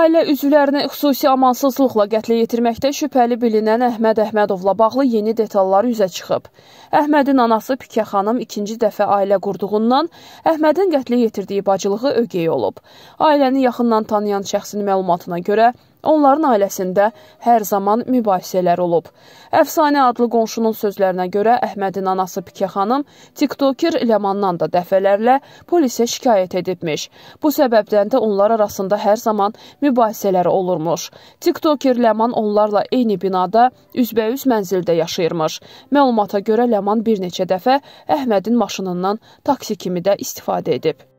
Ailə üzvlərini xüsusi amansızlıqla qətlə yetirməkdə şübhəli bilinən Əhməd Əhmədovla bağlı yeni detallar üzə çıxıb. Əhmədin anası Pikə xanım ikinci dəfə ailə qurduğundan Əhmədin qətlə yetirdiyi bacılığı ögey olub. Ailəni yaxından tanıyan şəxsin məlumatına görə Onların ailəsində hər zaman mübahisələr olub. Əfsanə adlı qonşunun sözlərinə görə Əhmədin anası Pikə xanım TikToker Ləmandan da dəfələrlə polisə şikayət edibmiş. Bu səbəbdən də onlar arasında hər zaman mübahisələr olurmuş. TikToker Ləman onlarla eyni binada üzbəüz mənzildə yaşayırmış. Məlumata görə Ləman bir neçə dəfə Əhmədin maşınından taksi kimi də istifadə edib.